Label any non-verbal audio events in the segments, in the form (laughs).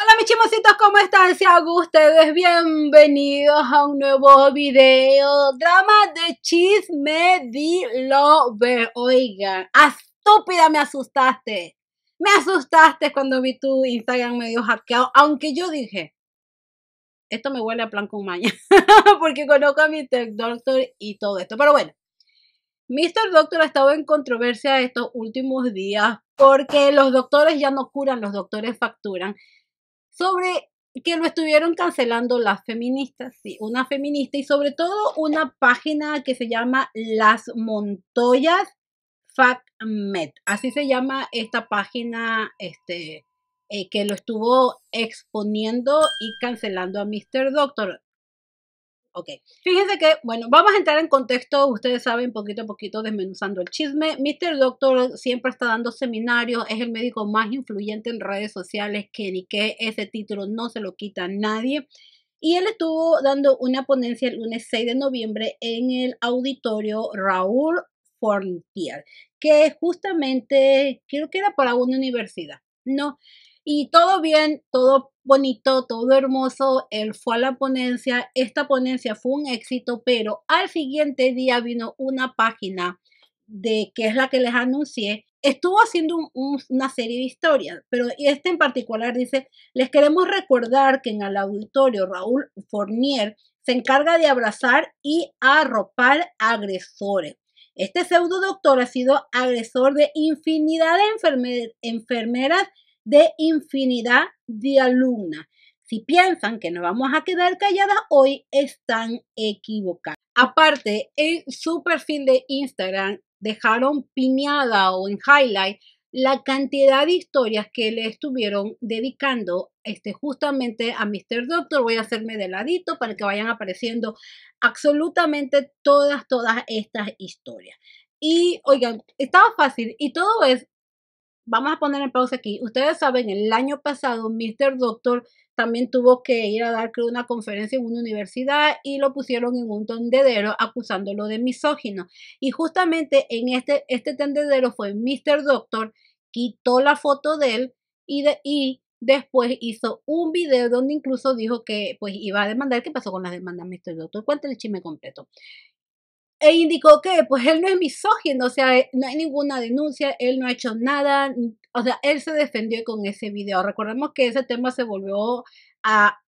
Hola mis chimositos, ¿cómo están? Si hago ustedes bienvenidos a un nuevo video. Drama de chisme, lo ve, oigan. Estúpida, me asustaste. Me asustaste cuando vi tu Instagram medio hackeado, aunque yo dije, esto me huele a plan con maña, (laughs) porque conozco a Mr. Doctor y todo esto. Pero bueno, Mr. Doctor ha estado en controversia estos últimos días porque los doctores ya no curan, los doctores facturan sobre que lo estuvieron cancelando las feministas, sí, una feminista y sobre todo una página que se llama Las Montoyas Met. Así se llama esta página este, eh, que lo estuvo exponiendo y cancelando a Mr. Doctor. Ok, fíjense que, bueno, vamos a entrar en contexto, ustedes saben, poquito a poquito desmenuzando el chisme. Mr. Doctor siempre está dando seminarios, es el médico más influyente en redes sociales, que ni que ese título no se lo quita nadie. Y él estuvo dando una ponencia el lunes 6 de noviembre en el auditorio Raúl Fortier, que justamente creo que era para una universidad. No, y todo bien, todo bonito, todo hermoso. Él fue a la ponencia. Esta ponencia fue un éxito, pero al siguiente día vino una página de que es la que les anuncié. Estuvo haciendo una serie de historias, pero este en particular dice, les queremos recordar que en el auditorio Raúl Fournier se encarga de abrazar y arropar agresores. Este pseudo doctor ha sido agresor de infinidad de enfermeras de infinidad de alumnas. Si piensan que nos vamos a quedar calladas hoy, están equivocadas. Aparte, en su perfil de Instagram dejaron piñada o en highlight la cantidad de historias que le estuvieron dedicando este, justamente a Mr. Doctor. Voy a hacerme de ladito para que vayan apareciendo absolutamente todas, todas estas historias. Y oigan, estaba fácil y todo es vamos a poner en pausa aquí. Ustedes saben, el año pasado Mr. Doctor también tuvo que ir a dar una conferencia en una universidad y lo pusieron en un tendedero acusándolo de misógino. Y justamente en este, este tendedero fue Mr. Doctor, quitó la foto de él y, después hizo un video donde incluso dijo que pues iba a demandar. ¿Qué pasó con las demandas, Mr. Doctor? Cuéntele el chisme completo e indicó que pues él no es misógino, o sea, eh, no hay ninguna denuncia, él no ha hecho nada, o sea, él se defendió con ese video. Recordemos que ese tema se volvió a,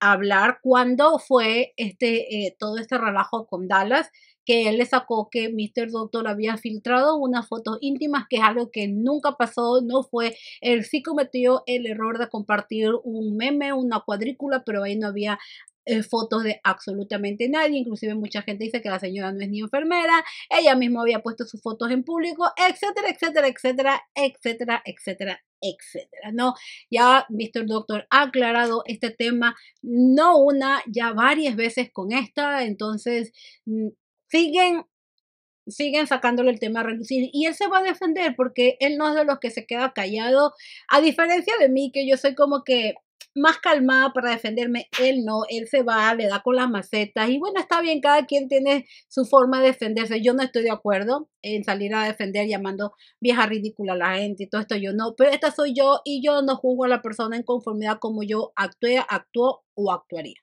hablar cuando fue este, eh, todo este relajo con Dallas, que él le sacó que Mr. Doctor había filtrado unas fotos íntimas, que es algo que nunca pasó, no fue, él sí cometió el error de compartir un meme, una cuadrícula, pero ahí no había eh, fotos de absolutamente nadie, inclusive mucha gente dice que la señora no es ni enfermera, ella misma había puesto sus fotos en público, etcétera, etcétera, etcétera, etcétera, etcétera, etcétera, ¿no? Ya Mr. Doctor ha aclarado este tema no una, ya varias veces con esta, entonces mm, siguen siguen sacándole el tema a relucir y él se va a defender porque él no es de los que se queda callado, a diferencia de mí que yo soy como que más calmada para defenderme. Él no, él se va, le da con las macetas. Y bueno, está bien, cada quien tiene su forma de defenderse. Yo no estoy de acuerdo en salir a defender llamando vieja ridícula a la gente y todo esto. Yo no, pero esta soy yo y yo no juzgo a la persona en conformidad como yo actué, actuó o actuaría.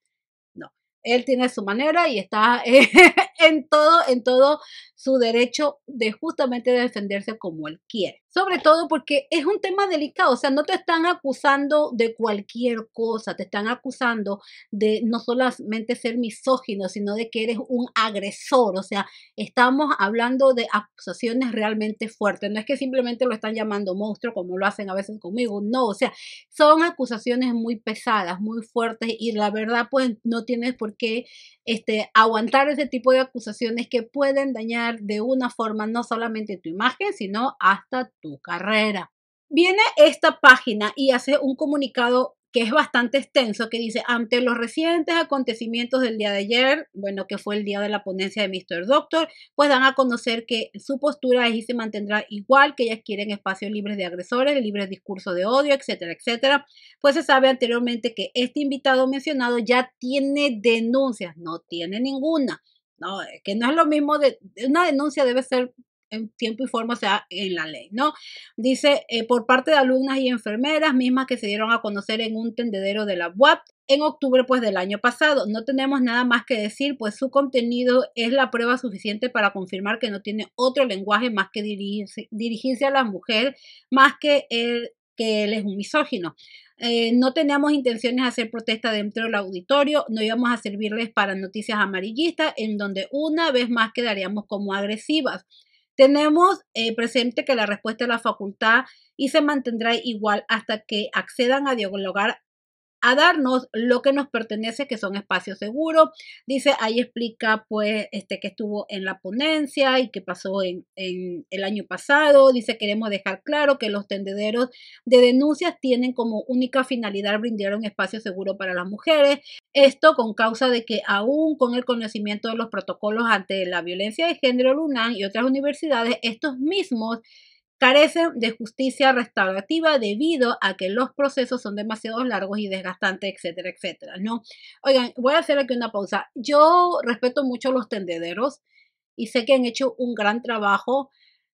No, él tiene su manera y está (laughs) en todo, en todo su derecho de justamente defenderse como él quiere. Sobre todo porque es un tema delicado, o sea, no te están acusando de cualquier cosa, te están acusando de no solamente ser misógino, sino de que eres un agresor, o sea, estamos hablando de acusaciones realmente fuertes, no es que simplemente lo están llamando monstruo como lo hacen a veces conmigo, no, o sea, son acusaciones muy pesadas, muy fuertes y la verdad pues no tienes por qué este, aguantar ese tipo de acusaciones que pueden dañar de una forma no solamente tu imagen, sino hasta tu carrera. Viene esta página y hace un comunicado que es bastante extenso, que dice, ante los recientes acontecimientos del día de ayer, bueno, que fue el día de la ponencia de Mr. Doctor, pues dan a conocer que su postura es y se mantendrá igual, que ellas quieren espacios libres de agresores, libres de discurso de odio, etcétera, etcétera. Pues se sabe anteriormente que este invitado mencionado ya tiene denuncias, no tiene ninguna. ¿no? Eh, que no es lo mismo de una denuncia debe ser en tiempo y forma, o sea, en la ley, ¿no? Dice, eh, por parte de alumnas y enfermeras mismas que se dieron a conocer en un tendedero de la UAP en octubre, pues, del año pasado. No tenemos nada más que decir, pues su contenido es la prueba suficiente para confirmar que no tiene otro lenguaje más que dirigirse a la mujer, más que el que él es un misógino. Eh, no teníamos intenciones de hacer protesta dentro del auditorio, no íbamos a servirles para noticias amarillistas, en donde una vez más quedaríamos como agresivas. Tenemos eh, presente que la respuesta de la facultad y se mantendrá igual hasta que accedan a dialogar a darnos lo que nos pertenece, que son espacios seguros. Dice, ahí explica pues este que estuvo en la ponencia y que pasó en, el año pasado. Dice, queremos dejar claro que los tendederos de denuncias tienen como única finalidad brindar un espacio seguro para las mujeres. Esto con causa de que aún con el conocimiento de los protocolos ante la violencia de género, LUNAN y otras universidades, estos mismos carecen de justicia restaurativa debido a que los procesos son demasiado largos y desgastantes, etcétera, etcétera, ¿no? Oigan, voy a hacer aquí una pausa. Yo respeto mucho los tendederos y sé que han hecho un gran trabajo,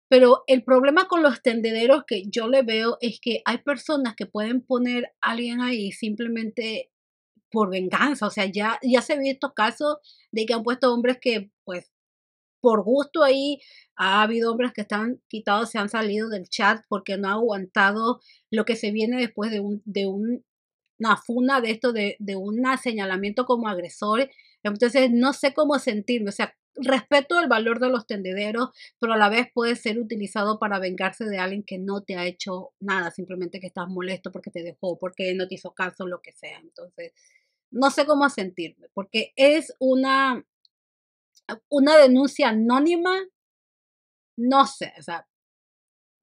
pero el problema con los tendederos que yo le veo es que hay personas que pueden poner a alguien ahí simplemente por venganza, o sea, ya, ya se ha visto casos de que han puesto hombres que pues por gusto ahí. Ha habido hombres que están quitados, se han salido del chat porque no ha aguantado lo que se viene después de, un, de un, una funa de esto, de, de un señalamiento como agresor. Entonces, no sé cómo sentirme. O sea, respeto el valor de los tendederos, pero a la vez puede ser utilizado para vengarse de alguien que no te ha hecho nada, simplemente que estás molesto porque te dejó, porque no te hizo caso, lo que sea. Entonces, no sé cómo sentirme, porque es una una denuncia anónima, no sé, o sea,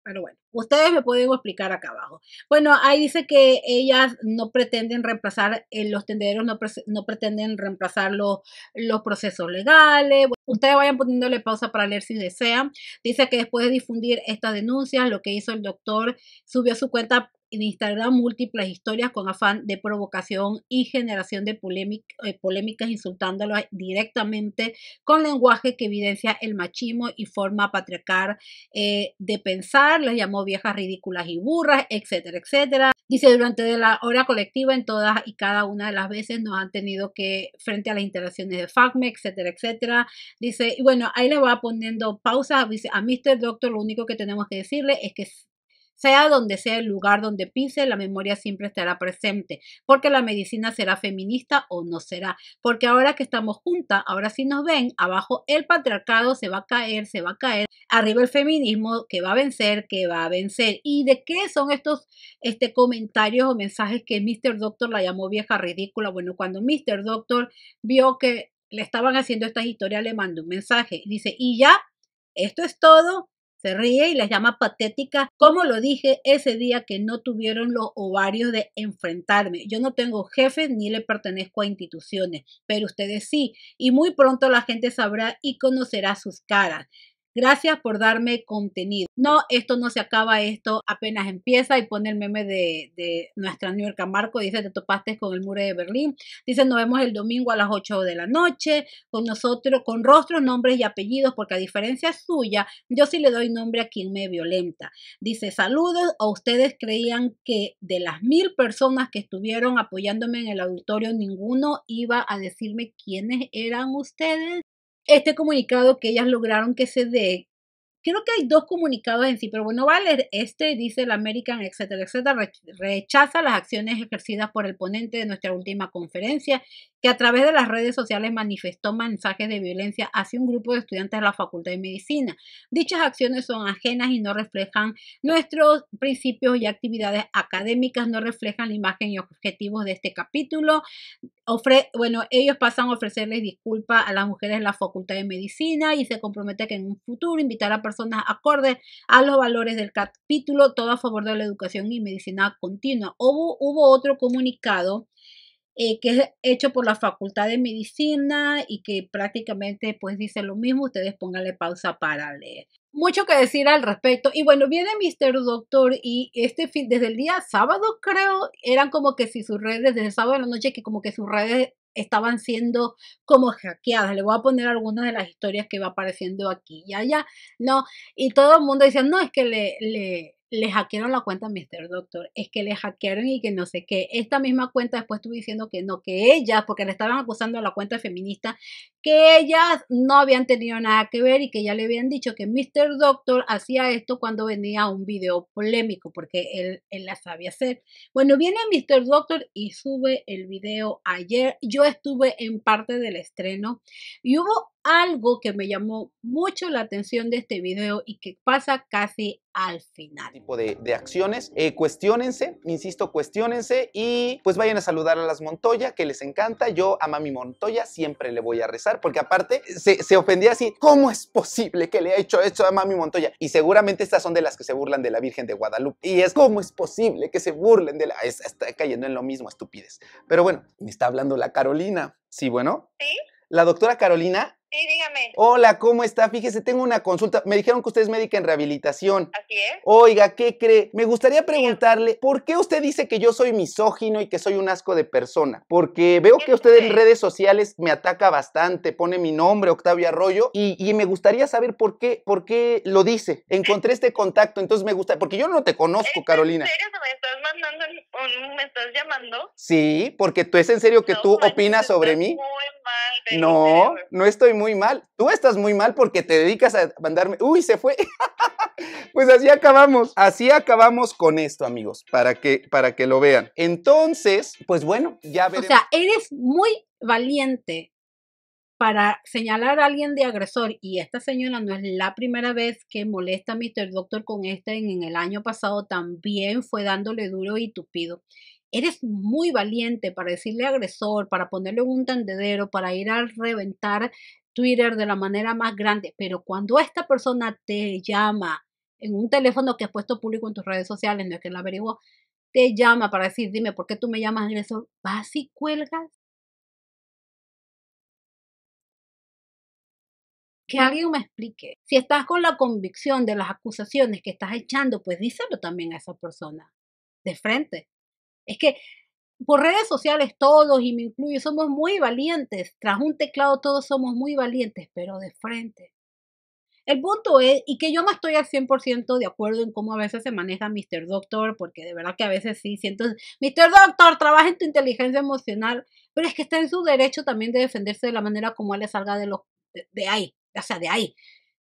pero bueno, ustedes me pueden explicar acá abajo. Bueno, ahí dice que ellas no pretenden reemplazar, eh, los tenderos no, pretenden reemplazar los, los procesos legales. Ustedes vayan poniéndole pausa para leer si desean. Dice que después de difundir estas denuncias, lo que hizo el doctor subió su cuenta en Instagram múltiples historias con afán de provocación y generación de eh, polémicas insultándolos directamente con lenguaje que evidencia el machismo y forma patriarcal eh, de pensar, les llamó viejas ridículas y burras, etcétera, etcétera. Dice, durante la hora colectiva en todas y cada una de las veces nos han tenido que, frente a las interacciones de FACME, etcétera, etcétera. Dice, y bueno, ahí le va poniendo pausa, dice, a Mr. Doctor lo único que tenemos que decirle es que sea donde sea el lugar donde pise, la memoria siempre estará presente, porque la medicina será feminista o no será, porque ahora que estamos juntas, ahora si nos ven, abajo el patriarcado se va a caer, se va a caer, arriba el feminismo que va a vencer, que va a vencer. ¿Y de qué son estos este, comentarios o mensajes que Mr. Doctor la llamó vieja ridícula? Bueno, cuando Mr. Doctor vio que le estaban haciendo estas historias, le mandó un mensaje, dice, y ya, esto es todo, se ríe y las llama patética como lo dije ese día que no tuvieron los ovarios de enfrentarme. Yo no tengo jefes ni le pertenezco a instituciones, pero ustedes sí, y muy pronto la gente sabrá y conocerá sus caras. Gracias por darme contenido. No, esto no se acaba, esto apenas empieza y pone el meme de, nuestra New York Marco. Dice, te topaste con el muro de Berlín. Dice, nos vemos el domingo a las 8 de la noche con nosotros, con rostros, nombres y apellidos, porque a diferencia suya, yo sí le doy nombre a quien me violenta. Dice, saludos, ¿o ustedes creían que de las mil personas que estuvieron apoyándome en el auditorio, ninguno iba a decirme quiénes eran ustedes? este comunicado que ellas lograron que se dé. Creo que hay dos comunicados en sí, pero bueno, leer este dice el American, etcétera, etcétera, rechaza las acciones ejercidas por el ponente de nuestra última conferencia que a través de las redes sociales manifestó mensajes de violencia hacia un grupo de estudiantes de la Facultad de Medicina. Dichas acciones son ajenas y no reflejan nuestros principios y actividades académicas, no reflejan la imagen y objetivos de este capítulo. bueno, ellos pasan a ofrecerles disculpas a las mujeres de la Facultad de Medicina y se compromete que en un futuro invitar a personas acordes a los valores del capítulo, todo a favor de la educación y medicina continua. hubo otro comunicado eh, que es hecho por la Facultad de Medicina y que prácticamente pues dice lo mismo, ustedes pónganle pausa para leer. Mucho que decir al respecto. Y bueno, viene Mr. Doctor y este fin, desde el día sábado creo, eran como que si sus redes, desde sábado de la noche, que como que sus redes estaban siendo como hackeadas. Le voy a poner algunas de las historias que va apareciendo aquí y ya ¿no? Y todo el mundo decía, no, es que le le hackearon la cuenta a Mr. Doctor, es que le hackearon y que no sé qué. Esta misma cuenta después estuve diciendo que no, que ella, porque le estaban acusando a la cuenta feminista, ellas no habían tenido nada que ver y que ya le habían dicho que Mr. Doctor hacía esto cuando venía un video polémico, porque él, él la sabía hacer. Bueno, viene Mr. Doctor y sube el video ayer. Yo estuve en parte del estreno y hubo algo que me llamó mucho la atención de este video y que pasa casi al final. Tipo de, acciones, eh, cuestionense, insisto, cuestionense y pues vayan a saludar a las Montoya, que les encanta. Yo a mi Montoya siempre le voy a rezar porque aparte se, ofendía así, ¿cómo es posible que le ha hecho esto a Mami Montoya? Y seguramente estas son de las que se burlan de la Virgen de Guadalupe. Y es, ¿cómo es posible que se burlen de la... está cayendo en lo mismo, estupidez. Pero bueno, me está hablando la Carolina. Sí, bueno. Sí. La doctora Carolina Sí, dígame. Hola, ¿cómo está? Fíjese, tengo una consulta. Me dijeron que usted es médica en rehabilitación. Así es. Oiga, ¿qué cree? Me gustaría preguntarle, ¿por qué usted dice que yo soy misógino y que soy un asco de persona? Porque veo que usted en redes sociales me ataca bastante, pone mi nombre, Octavio Arroyo, y, me gustaría saber por qué, por qué lo dice. Encontré este contacto, entonces me gusta, porque yo no te conozco, Carolina. ¿En serio me estás mandando, me estás llamando? Sí, porque tú es en serio que tú opinas sobre mí. Muy no, no estoy muy mal. Tú estás muy mal porque te dedicas a mandarme. Uy, se fue. (laughs) pues así acabamos. Así acabamos con esto, amigos, para que, para que lo vean. Entonces, pues bueno, ya veremos. O sea, eres muy valiente para señalar a alguien de agresor, y esta señora no es la primera vez que molesta a Mr. Doctor con este, en el año pasado también fue dándole duro y tupido eres muy valiente para decirle agresor, para ponerle un tendedero, para ir a reventar Twitter de la manera más grande, pero cuando esta persona te llama en un teléfono que has puesto público en tus redes sociales, no es que la averiguó, te llama para decir, dime, ¿por qué tú me llamas agresor? ¿Vas y cuelgas? Que alguien me explique. Si estás con la convicción de las acusaciones que estás echando, pues díselo también a esa persona, de frente. Es que por redes sociales todos, y me incluyo, somos muy valientes. Tras un teclado todos somos muy valientes, pero de frente. El punto es, y que yo no estoy al 100% de acuerdo en cómo a veces se maneja Mr. Doctor, porque de verdad que a veces sí siento, Mr. Doctor, trabaja en tu inteligencia emocional, pero es que está en su derecho también de defenderse de la manera como él le salga de, los, de ahí, o sea, de ahí.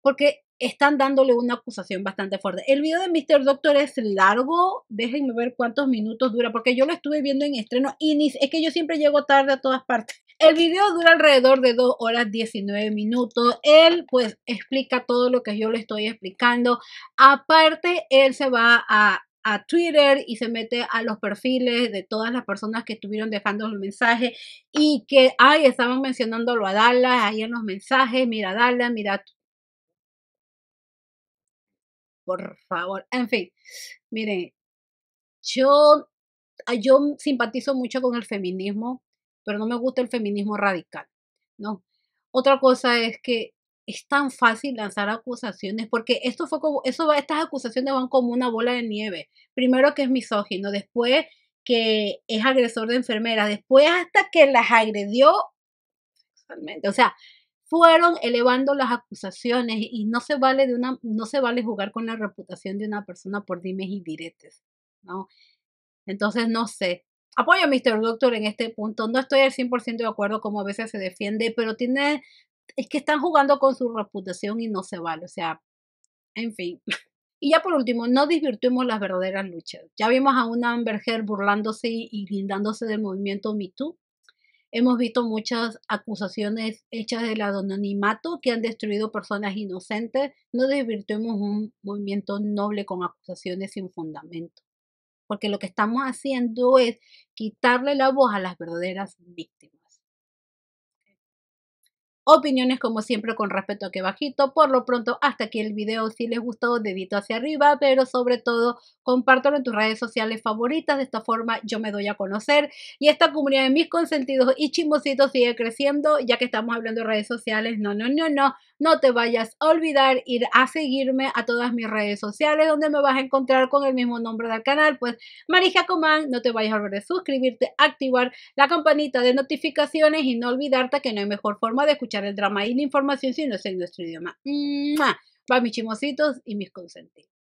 Porque están dándole una acusación bastante fuerte. El video de Mr. Doctor es largo, déjenme ver cuántos minutos dura, porque yo lo estuve viendo en estreno y es que yo siempre llego tarde a todas partes. El video dura alrededor de 2 horas 19 minutos. Él pues explica todo lo que yo le estoy explicando. Aparte, él se va a Twitter y se mete a los perfiles de todas las personas que estuvieron dejando los mensajes y que, ay, estaban mencionándolo a Dallas ahí en los mensajes, mira Dallas, mira por favor. En fin, miren, yo, yo simpatizo mucho con el feminismo, pero no me gusta el feminismo radical, ¿no? Otra cosa es que es tan fácil lanzar acusaciones, porque esto fue como, eso estas acusaciones van como una bola de nieve. Primero que es misógino, después que es agresor de enfermeras, después hasta que las agredió sexualmente. O sea, fueron elevando las acusaciones y no se vale de una no se vale jugar con la reputación de una persona por dimes y diretes, ¿no? Entonces no sé. Apoyo a Mr. Doctor en este punto. No estoy al 100% de acuerdo como a veces se defiende, pero tiene es que están jugando con su reputación y no se vale, o sea, en fin. Y ya por último, no disvirtuemos las verdaderas luchas. Ya vimos a una Amber Heard burlándose y guindándose del movimiento Me Hemos visto muchas acusaciones hechas del anonimato que han destruido personas inocentes. No desvirtuemos un movimiento noble con acusaciones sin fundamento, porque lo que estamos haciendo es quitarle la voz a las verdaderas víctimas opiniones como siempre con respeto a que bajito. Por lo pronto, hasta aquí el video. Si les gustó, dedito hacia arriba, pero sobre todo, compártelo en tus redes sociales favoritas. De esta forma, yo me doy a conocer y esta comunidad de mis consentidos y chimositos sigue creciendo, ya que estamos hablando de redes sociales. No, no, no, no no te vayas a olvidar ir a seguirme a todas mis redes sociales donde me vas a encontrar con el mismo nombre del canal, pues Marija Comán, no te vayas a olvidar de suscribirte, activar la campanita de notificaciones y no olvidarte que no hay mejor forma de escuchar el drama y la información si no es en nuestro idioma. Va mis chimositos y mis consentidos.